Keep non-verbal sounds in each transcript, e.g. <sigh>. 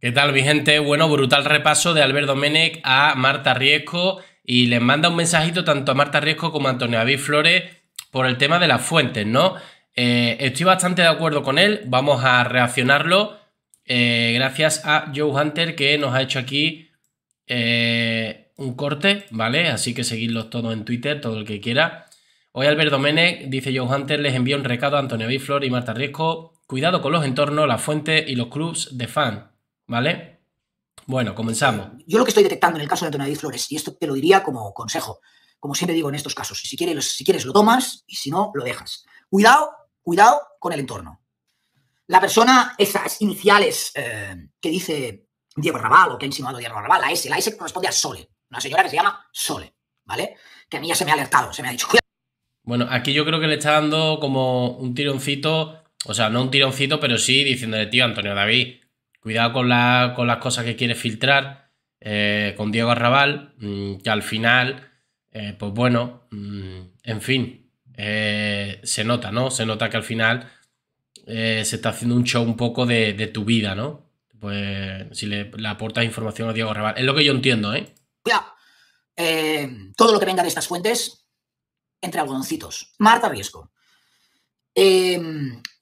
¿Qué tal, mi gente? Bueno, brutal repaso de Alberto Menec a Marta Riesco y les manda un mensajito tanto a Marta Riesco como a Antonio David Flores por el tema de las fuentes, ¿no? Eh, estoy bastante de acuerdo con él, vamos a reaccionarlo eh, gracias a Joe Hunter que nos ha hecho aquí eh, un corte, ¿vale? Así que seguidlos todos en Twitter, todo el que quiera. Hoy Alberto Menec, dice Joe Hunter, les envía un recado a Antonio David Flores y Marta Riesco. Cuidado con los entornos, las fuentes y los clubs de fan. ¿Vale? Bueno, comenzamos. Eh, yo lo que estoy detectando en el caso de Antonio David Flores, y esto te lo diría como consejo, como siempre digo en estos casos, si quieres, si quieres lo tomas y si no, lo dejas. Cuidado, cuidado con el entorno. La persona, esas iniciales eh, que dice Diego Rabal o que ha insinuado Diego Rabal la S, la S corresponde a Sole, una señora que se llama Sole, ¿vale? Que a mí ya se me ha alertado, se me ha dicho, Bueno, aquí yo creo que le está dando como un tironcito, o sea, no un tironcito, pero sí diciéndole, tío, Antonio David, Cuidado con, la, las cosas que quieres filtrar. Eh, con Diego Arrabal, mm, que al final, eh, pues bueno, mm, en fin, eh, se nota, ¿no? Se nota que al final se está haciendo un show un poco de, tu vida, ¿no? Pues si le, aportas información a Diego Arrabal. Es lo que yo entiendo, ¿eh? todo lo que venga de estas fuentes, entre algodoncitos. Marta Riesgo.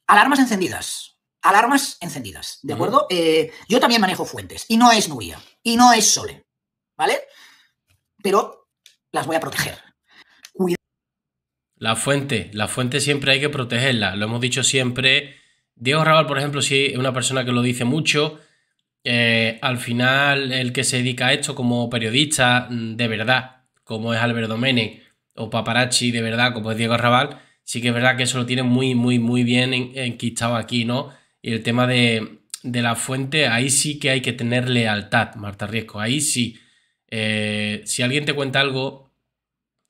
alarmas encendidas alarmas encendidas, ¿de acuerdo? Eh, yo también manejo fuentes y no es nubia y no es Sole, ¿vale? Pero las voy a proteger. Cuidado. La fuente, la fuente siempre hay que protegerla, lo hemos dicho siempre. Diego Raval, por ejemplo, sí, es una persona que lo dice mucho. Eh, al final, el que se dedica a esto como periodista mm, de verdad, como es Alberto Mene, o paparazzi de verdad, como es Diego Raval, sí que es verdad que eso lo tiene muy, muy, muy bien enquistado aquí, ¿no? Y el tema de, la fuente, ahí sí que hay que tener lealtad, Marta Riesco. Ahí sí. Eh, si alguien te cuenta algo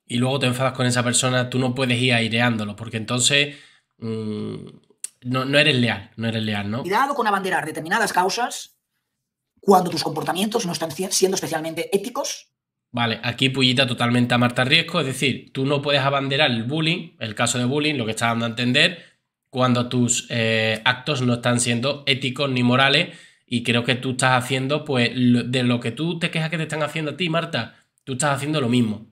y luego te enfadas con esa persona, tú no puedes ir aireándolo, porque entonces mm, no, eres leal, no eres leal, ¿no? Cuidado con abanderar determinadas causas cuando tus comportamientos no están siendo especialmente éticos. Vale, aquí Pullita totalmente a Marta Riesco, es decir, tú no puedes abanderar el bullying, el caso de bullying, lo que está dando a entender, cuando tus eh, actos no están siendo éticos ni morales y creo que tú estás haciendo, pues, de lo que tú te quejas que te están haciendo a ti, Marta, tú estás haciendo lo mismo.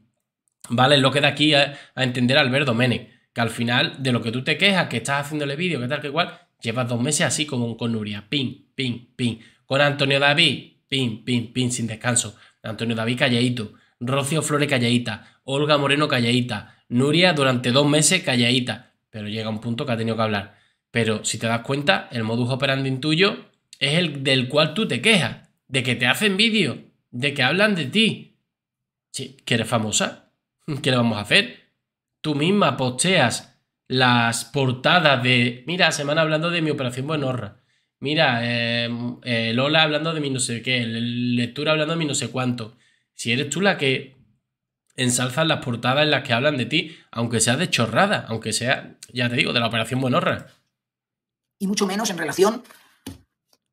¿Vale? Lo que da aquí a, entender Alberto Albert que al final de lo que tú te quejas, que estás haciéndole vídeo, que tal, que cual, llevas dos meses así como con Nuria, pin, pin, pin. Con Antonio David, pin, pin, pin, sin descanso. Antonio David calladito, Rocio Flores calladita, Olga Moreno calladita, Nuria durante dos meses calladita pero llega un punto que ha tenido que hablar. Pero si te das cuenta, el modus operandi tuyo es el del cual tú te quejas, de que te hacen vídeo, de que hablan de ti. sí que eres famosa, <laughs> ¿qué le vamos a hacer? Tú misma posteas las portadas de, mira, semana hablando de mi operación Buenorra. Mira, eh, eh, Lola hablando de mi no sé qué, lectura hablando de mi no sé cuánto. Si eres tú la que ensalzas las portadas en las que hablan de ti, aunque sea de chorrada, aunque sea, ya te digo, de la Operación Buenorra. Y mucho menos en relación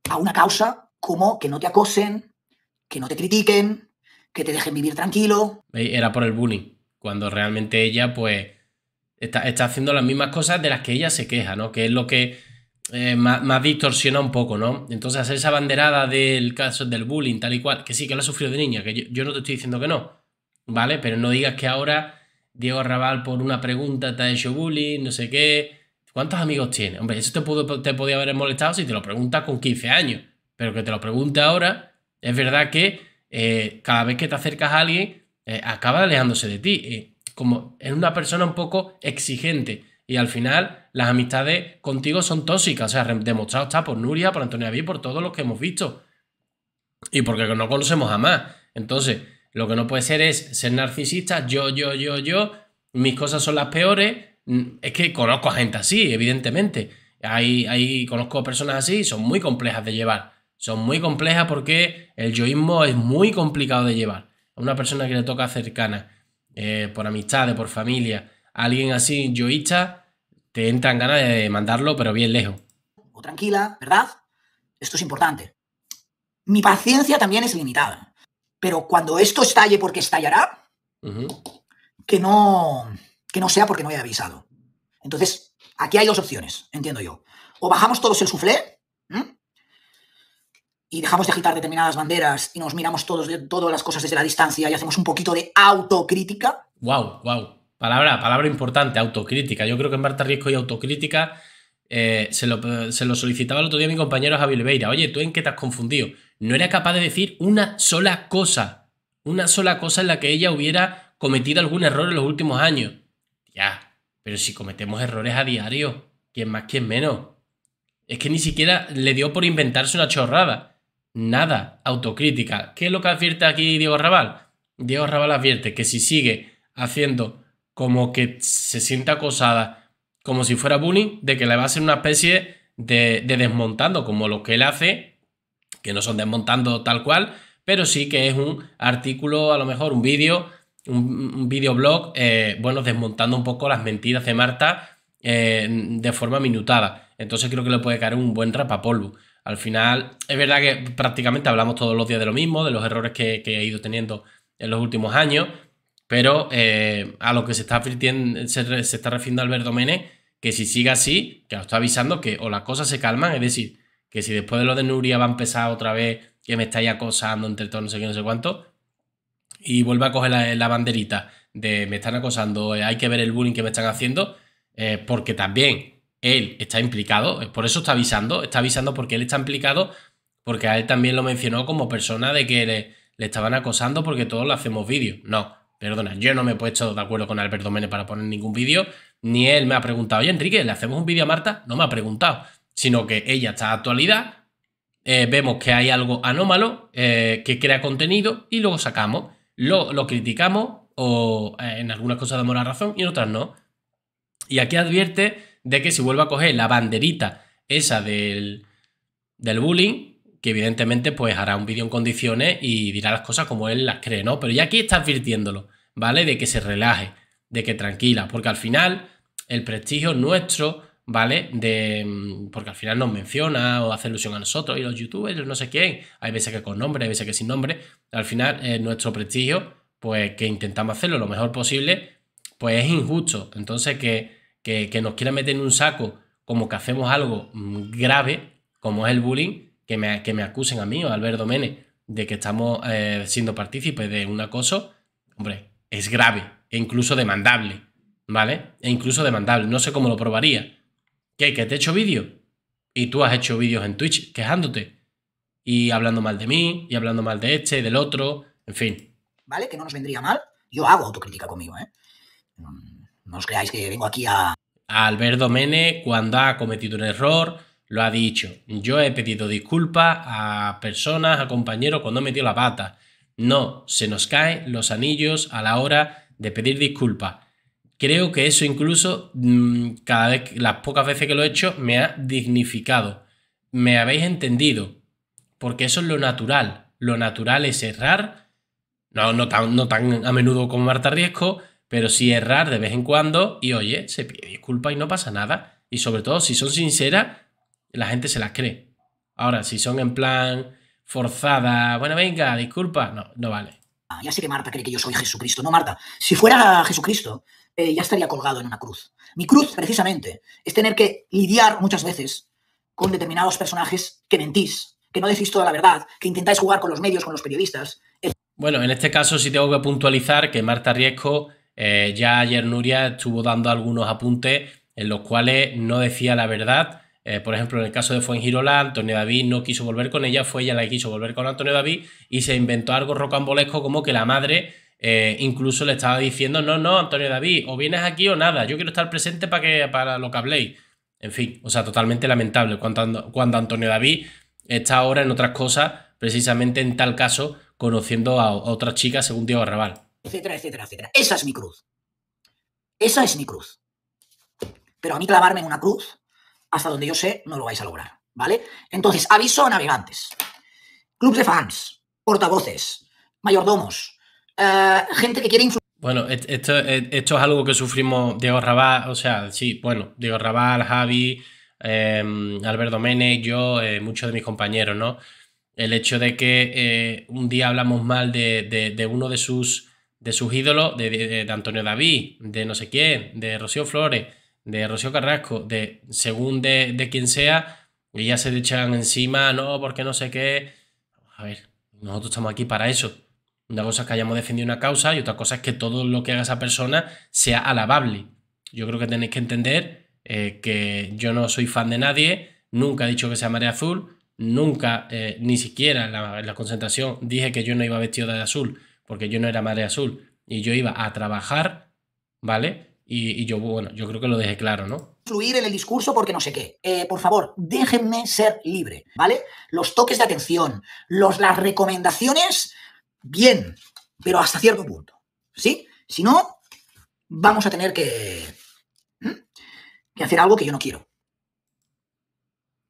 a una causa como que no te acosen, que no te critiquen, que te dejen vivir tranquilo. Era por el bullying, cuando realmente ella pues está, haciendo las mismas cosas de las que ella se queja, ¿no? Que es lo que eh, más, distorsiona un poco, ¿no? Entonces esa banderada del caso del bullying, tal y cual, que sí, que lo ha sufrido de niña, que yo no te estoy diciendo que no, ¿vale? Pero no digas que ahora Diego Arrabal por una pregunta te ha hecho bullying, no sé qué. ¿Cuántos amigos tiene? Hombre, eso te, pudo, te podía haber molestado si te lo preguntas con 15 años. Pero que te lo pregunte ahora, es verdad que eh, cada vez que te acercas a alguien, eh, acaba alejándose de ti. como es una persona un poco exigente. Y al final, las amistades contigo son tóxicas. O sea, demostrado está por Nuria, por Antonio David, por todos los que hemos visto. Y porque no conocemos jamás. Entonces, lo que no puede ser es ser narcisista, yo, yo, yo, yo, mis cosas son las peores. Mm, es que conozco a gente así, evidentemente. Hay, conozco personas así, son muy complejas de llevar. Son muy complejas porque el yoísmo es muy complicado de llevar. A una persona que le toca cercana, eh, por amistades, por familia, alguien así yoísta, te entran ganas de mandarlo, pero bien lejos. O tranquila, ¿verdad? Esto es importante. Mi paciencia también es limitada. Pero cuando esto estalle porque estallará, que, no, que no sea porque no haya avisado. Entonces, aquí hay dos opciones, entiendo yo. O bajamos todos el suflé y dejamos de agitar determinadas banderas y nos miramos todos de, todas las cosas desde la distancia y hacemos un poquito de autocrítica. Wow, wow. Palabra, palabra importante, autocrítica. Yo creo que en Marta Riesco y autocrítica eh, se, lo, solicitaba el otro día mi compañero Javier Leveira. Oye, ¿tú en qué te has confundido? no era capaz de decir una sola cosa, una sola cosa en la que ella hubiera cometido algún error en los últimos años. Ya, pero si cometemos errores a diario, quién más, quién menos. Es que ni siquiera le dio por inventarse una chorrada. Nada, autocrítica. ¿Qué es lo que advierte aquí Diego Rabal Diego Rabal advierte que si sigue haciendo como que se sienta acosada, como si fuera bullying, de que le va a hacer una especie de, de desmontando, como lo que él hace que no son desmontando tal cual, pero sí que es un artículo, a lo mejor un vídeo, un, videoblog, eh, bueno, desmontando un poco las mentiras de Marta eh, de forma minutada. Entonces creo que le puede caer un buen rapapolvo. Al final, es verdad que prácticamente hablamos todos los días de lo mismo, de los errores que, que he ido teniendo en los últimos años, pero eh, a lo que se está, se, se está refiriendo Alberto Mene, que si sigue así, que lo está avisando que o las cosas se calman, es decir, que si después de lo de Nuria va a empezar otra vez que me estáis acosando entre todos, no sé qué, no sé cuánto, y vuelve a coger la, banderita de me están acosando, eh, hay que ver el bullying que me están haciendo, eh, porque también él está implicado, eh, por eso está avisando, está avisando porque él está implicado, porque a él también lo mencionó como persona de que le, estaban acosando porque todos le hacemos vídeos. No, perdona, yo no me he puesto de acuerdo con Alberto Mene para poner ningún vídeo, ni él me ha preguntado, oye Enrique, ¿le hacemos un vídeo a Marta? No me ha preguntado sino que ella está a actualidad, eh, vemos que hay algo anómalo eh, que crea contenido y luego sacamos, lo, lo criticamos o eh, en algunas cosas damos la razón y en otras no. Y aquí advierte de que si vuelve a coger la banderita esa del, del bullying, que evidentemente pues hará un vídeo en condiciones y dirá las cosas como él las cree, ¿no? Pero ya aquí está advirtiéndolo, ¿vale? De que se relaje, de que tranquila, porque al final el prestigio nuestro ¿vale? De, mm, porque al final nos menciona o hace ilusión a nosotros y los youtubers, no sé quién, hay veces que con nombre, hay veces que sin nombre, al final eh, nuestro prestigio, pues que intentamos hacerlo lo mejor posible, pues es injusto. Entonces que, que, nos quieran meter en un saco como que hacemos algo mm, grave, como es el bullying, que me, que me acusen a mí o a Alberto Mene de que estamos eh, siendo partícipes de un acoso, hombre, es grave e incluso demandable, ¿vale? E incluso demandable, no sé cómo lo probaría, ¿Qué? ¿Que te he hecho vídeo? Y tú has hecho vídeos en Twitch quejándote. Y hablando mal de mí, y hablando mal de este, y del otro, en fin. ¿Vale? Que no nos vendría mal. Yo hago autocrítica conmigo, ¿eh? No, os creáis que vengo aquí a... A Alberto Mene, cuando ha cometido un error, lo ha dicho. Yo he pedido disculpas a personas, a compañeros cuando he metido la pata. No, se nos caen los anillos a la hora de pedir disculpas. Creo que eso incluso mm, cada vez, las pocas veces que lo he hecho, me ha dignificado. Me habéis entendido. Porque eso es lo natural. Lo natural es errar. No, no tan, no tan a menudo como Marta Riesco, pero sí errar de vez en cuando. Y oye, se pide disculpas y no pasa nada. Y sobre todo, si son sinceras, la gente se las cree. Ahora, si son en plan forzada, bueno, venga, disculpa, no, no vale. Ah, ya sé que Marta cree que yo soy Jesucristo. No, Marta, si fuera Jesucristo, eh, ya estaría colgado en una cruz. Mi cruz, precisamente, es tener que lidiar muchas veces con determinados personajes que mentís, que no decís toda la verdad, que intentáis jugar con los medios, con los periodistas. Bueno, en este caso sí tengo que puntualizar que Marta Riesco, eh, ya ayer Nuria estuvo dando algunos apuntes en los cuales no decía la verdad. Eh, por ejemplo, en el caso de Fuengirola, Antonio David no quiso volver con ella, fue ella la que quiso volver con Antonio David y se inventó algo rocambolesco como que la madre eh, incluso le estaba diciendo, no, no, Antonio David, o vienes aquí o nada, yo quiero estar presente para, que, para lo que habléis. En fin, o sea, totalmente lamentable. Cuando, cuando Antonio David está ahora en otras cosas, precisamente en tal caso, conociendo a, otras chicas según Diego Arrabal. Etcétera, etcétera, etcétera. Esa es mi cruz. Esa es mi cruz. Pero a mí clavarme en una cruz, hasta donde yo sé, no lo vais a lograr. ¿Vale? Entonces, aviso a navegantes, clubes de fans, portavoces, mayordomos, eh, gente que quiere influir. Bueno, esto, es algo que sufrimos Diego Rabal... o sea, sí, bueno, Diego Rabal, Javi, em, Alberto Ménez, yo, eh, muchos de mis compañeros, ¿no? El hecho de que eh, un día hablamos mal de, uno de sus, de sus ídolos, de, Antonio David, de no sé quién, de Rocío Flores, de Rocío Carrasco, de según de, quien sea, y ya se echan encima, no, porque no sé qué. A ver, nosotros estamos aquí para eso una cosa es que hayamos defendido una causa y otra cosa es que todo lo que haga esa persona sea alabable. Yo creo que tenéis que entender eh, que yo no soy fan de nadie, nunca he dicho que sea marea azul, nunca, eh, ni siquiera en la, concentración, dije que yo no iba vestido de azul, porque yo no era marea azul y yo iba a trabajar, ¿vale? Y, yo, bueno, yo creo que lo dejé claro, ¿no? Fluir en el discurso porque no sé qué. Eh, por favor, déjenme ser libre, ¿vale? Los toques de atención, los, las recomendaciones bien, pero hasta cierto punto. ¿Sí? Si no, vamos a tener que, que hacer algo que yo no quiero.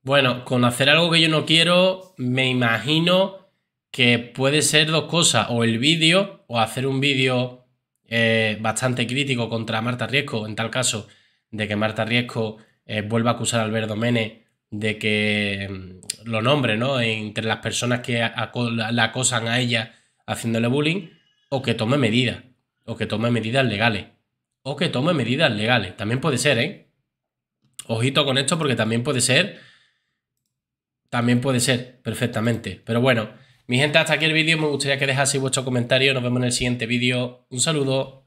Bueno, con hacer algo que yo no quiero, me imagino que puede ser dos cosas, o el vídeo, o hacer un vídeo eh, bastante crítico contra Marta Riesco, en tal caso de que Marta Riesco eh, vuelva a acusar a Alberto Mene de que mm, lo nombre, ¿no? Entre las personas que la acosan a ella haciéndole bullying o que tome medidas, o que tome medidas legales, o que tome medidas legales. También puede ser, ¿eh? Ojito con esto porque también puede ser, también puede ser, perfectamente. Pero bueno, mi gente, hasta aquí el vídeo. Me gustaría que dejaseis vuestro comentario. Nos vemos en el siguiente vídeo. Un saludo.